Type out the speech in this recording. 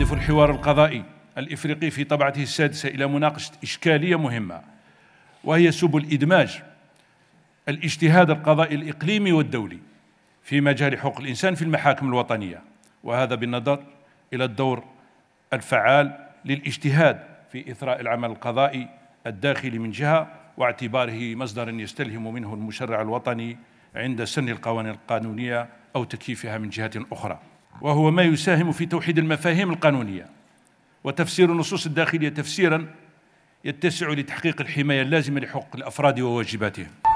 يهدف الحوار القضائي الإفريقي في طبعته السادسة إلى مناقشة إشكالية مهمة وهي سبل إدماج الاجتهاد القضائي الإقليمي والدولي في مجال حقوق الإنسان في المحاكم الوطنية وهذا بالنظر إلى الدور الفعال للاجتهاد في إثراء العمل القضائي الداخلي من جهة واعتباره مصدرا يستلهم منه المشرع الوطني عند سن القوانين القانونية أو تكييفها من جهة أخرى وهو ما يساهم في توحيد المفاهيم القانونية وتفسير النصوص الداخلية تفسيرا يتسع لتحقيق الحماية اللازمة لحقوق الأفراد وواجباتهم